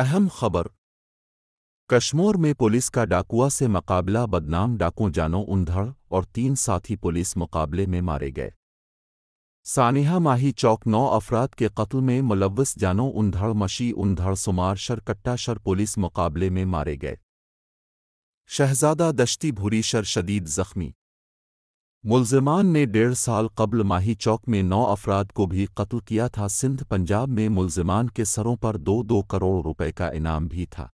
अहम खबर कश्मीर में पुलिस का डाकुआ से मुकाबला बदनाम डाकू जानो उंधड़ और तीन साथी पुलिस मुकाबले में मारे गए सानिहा माही चौक नौ अफराद के कत्ल में मुलवस जानो उंधड़ मशी उंधड़ सुमार कट्टा शर पुलिस मुकाबले में मारे गए शहजादा दश्ती भूरी शर शदीद जख्मी मुलजमान ने डेढ़ साल कबल माही चौक में नौ अफराद को भी कत्ल किया था सिंध पंजाब में मुलजमान के सरों पर दो दो करोड़ रुपए का इनाम भी था